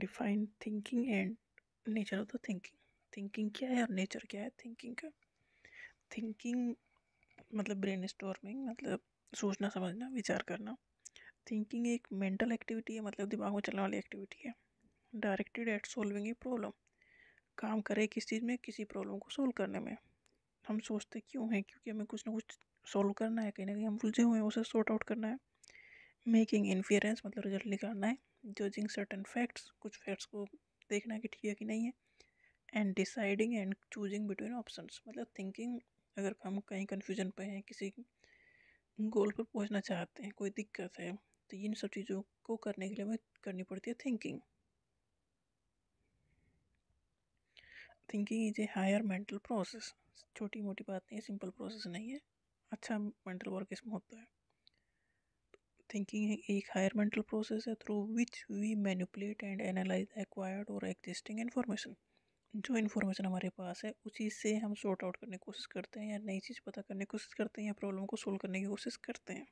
define thinking and nature of the thinking thinking क्या है और नेचर क्या है थिंकिंग का थिंकिंग मतलब ब्रेन स्टोरमिंग मतलब सोचना समझना विचार करना थिंकिंग एक मेंटल एक्टिविटी है मतलब दिमाग में चलने वाली एक्टिविटी है directed at solving a problem काम करे किस चीज़ में किसी प्रॉब्लम को सोल्व करने में हम सोचते क्यों हैं क्योंकि हमें कुछ ना कुछ सोल्व करना है कहीं ना कहीं हम उलझे हुए हैं उसे सॉर्ट आउट करना है मेकिंग इन्फियरेंस मतलब रिजल्ट निकालना है जजिंग सर्टन फैक्ट्स कुछ फैक्ट्स को देखना कि ठीक है कि नहीं है and deciding and choosing between options मतलब थिंकिंग अगर हम कहीं कन्फ्यूजन पे हैं किसी गोल पर पहुंचना चाहते हैं कोई दिक्कत है तो इन सब चीज़ों को करने के लिए हमें करनी पड़ती है thinking thinking is a higher mental process छोटी मोटी बात नहीं है सिंपल प्रोसेस नहीं है अच्छा मेंटल वर्क इसमें होता है थिंकिंग एक हायर a प्रोसेस है through which we manipulate and analyze acquired और एग्जिस्टिंग इन्फॉर्मेशन जो इन्फॉर्मेशन हमारे पास है उसी से हम सॉर्ट आउट करने की कोशिश करते हैं या नई चीज़ पता करने की कोशिश करते हैं या प्रॉब्लम को सोल्व करने की कोशिश करते हैं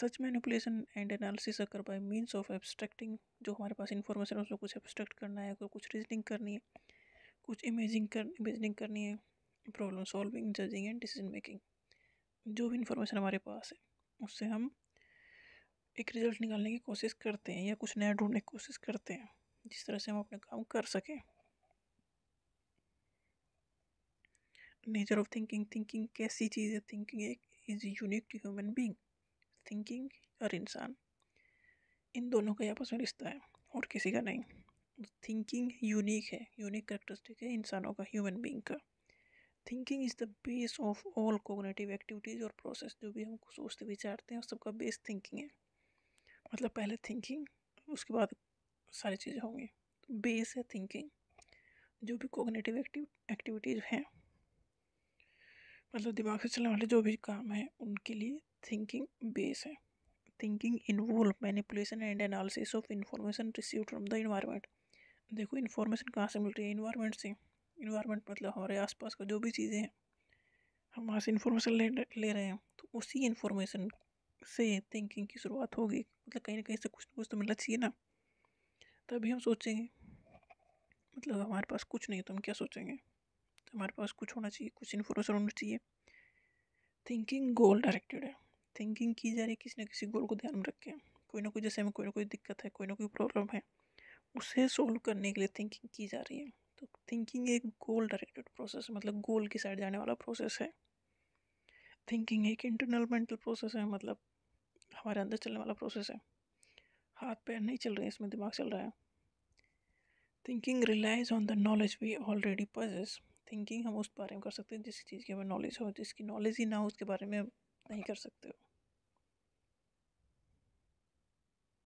such manipulation and analysis occur by means of abstracting जो हमारे पास इन्फॉर्मेशन है उसको कुछ एब्स्ट्रैक्ट करना है कुछ रीजनिंग करनी है कुछ इमेजिंग कर इमेजिंग करनी है problem solving judging and decision making जो भी इन्फॉर्मेशन हमारे पास है उससे हम एक रिज़ल्ट निकालने की कोशिश करते हैं या कुछ नया ढूंढने की कोशिश करते हैं जिस तरह से हम अपने काम कर सकें नेचर ऑफ थिंकिंग थिंकिंग कैसी चीज़ है थिंकिंग एक is unique to human being thinking और इंसान इन दोनों का आपस में रिश्ता है और किसी का नहीं थिंकिंग यूनिक है यूनिक करेक्टरिस्टिक है इंसानों का ह्यूमन बींग का thinking is the base of all cognitive activities और प्रोसेस जो भी हम सोचते विचारते हैं सबका बेस थिंकिंग है मतलब पहले थिंकिंग उसके बाद सारी चीज़ें होंगी बेस है थिंकिंग जो भी कोगनेटिव एक्टिव एक्टिविटीज़ हैं मतलब दिमाग से चलने वाले जो भी काम हैं उनके लिए थिंकिंग बेस है thinking involve manipulation and analysis of information receive from the environment देखो इन्फॉर्मेशन कहाँ से मिल रही है इन्वायरमेंट से इन्वायरमेंट मतलब हमारे आसपास का जो भी चीज़ें हैं हम वहाँ से इन्फॉर्मेशन ले ले रहे हैं तो उसी इन्फॉर्मेशन से थिंकिंग की शुरुआत होगी मतलब कहीं ना कहीं से कुछ ना कुछ तो मिलना चाहिए ना तभी हम सोचेंगे मतलब हमारे पास कुछ नहीं तो हम क्या सोचेंगे तो हमारे पास कुछ होना चाहिए कुछ इन्फॉर्मेशन होना चाहिए थिंकिंग गोल डायरेक्टेड है थिंकिंग की जा रही है किसी न किसी गोल को ध्यान में रखें कोई ना कोई जैसे हमें कोई ना कोई दिक्कत है कोई ना कोई प्रॉब्लम है उसे सोल्व करने के लिए थिंकिंग की जा रही है थिंकिंग एक गोल डायरेक्टेड प्रोसेस मतलब गोल की साइड जाने वाला प्रोसेस है थिंकिंग एक इंटरनल मेंटल प्रोसेस है मतलब हमारे अंदर चलने वाला प्रोसेस है हाथ पैर नहीं चल रहे इसमें दिमाग चल रहा है thinking relies on the knowledge we already possess thinking हम उस बारे में कर सकते हैं जिस चीज़ की हमें नॉलेज हो जिसकी नॉलेज ही ना हो उसके बारे में नहीं कर सकते हो